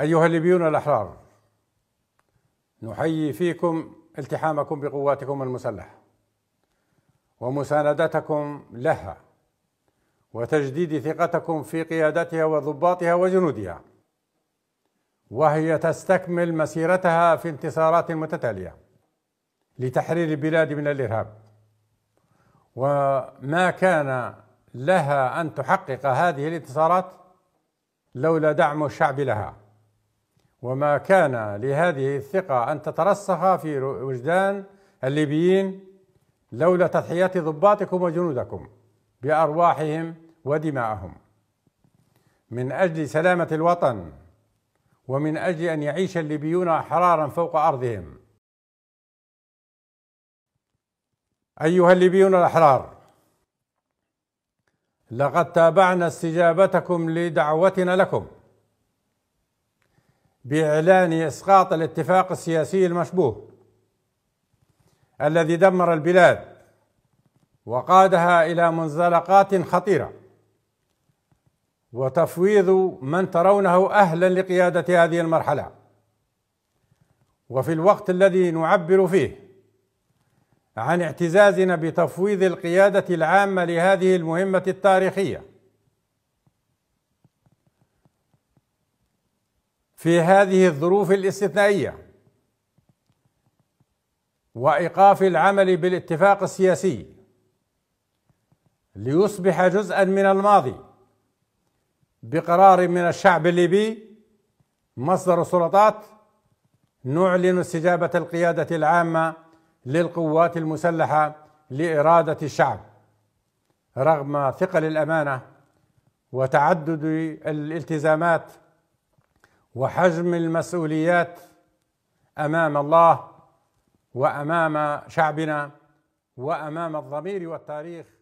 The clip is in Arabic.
أيها الليبيون الأحرار نحيي فيكم التحامكم بقواتكم المسلحة ومساندتكم لها وتجديد ثقتكم في قيادتها وضباطها وجنودها وهي تستكمل مسيرتها في انتصارات متتالية لتحرير البلاد من الإرهاب وما كان لها أن تحقق هذه الانتصارات لولا دعم الشعب لها وما كان لهذه الثقة أن تترسخ في وجدان الليبيين لولا تضحيات ضباطكم وجنودكم بأرواحهم ودمائهم من أجل سلامة الوطن ومن أجل أن يعيش الليبيون أحرارا فوق أرضهم أيها الليبيون الأحرار لقد تابعنا استجابتكم لدعوتنا لكم باعلان اسقاط الاتفاق السياسي المشبوه الذي دمر البلاد وقادها الى منزلقات خطيره وتفويض من ترونه اهلا لقياده هذه المرحله وفي الوقت الذي نعبر فيه عن اعتزازنا بتفويض القياده العامه لهذه المهمه التاريخيه في هذه الظروف الاستثنائيه وايقاف العمل بالاتفاق السياسي ليصبح جزءا من الماضي بقرار من الشعب الليبي مصدر السلطات نعلن استجابه القياده العامه للقوات المسلحه لاراده الشعب رغم ثقل الامانه وتعدد الالتزامات وحجم المسؤوليات امام الله وامام شعبنا وامام الضمير والتاريخ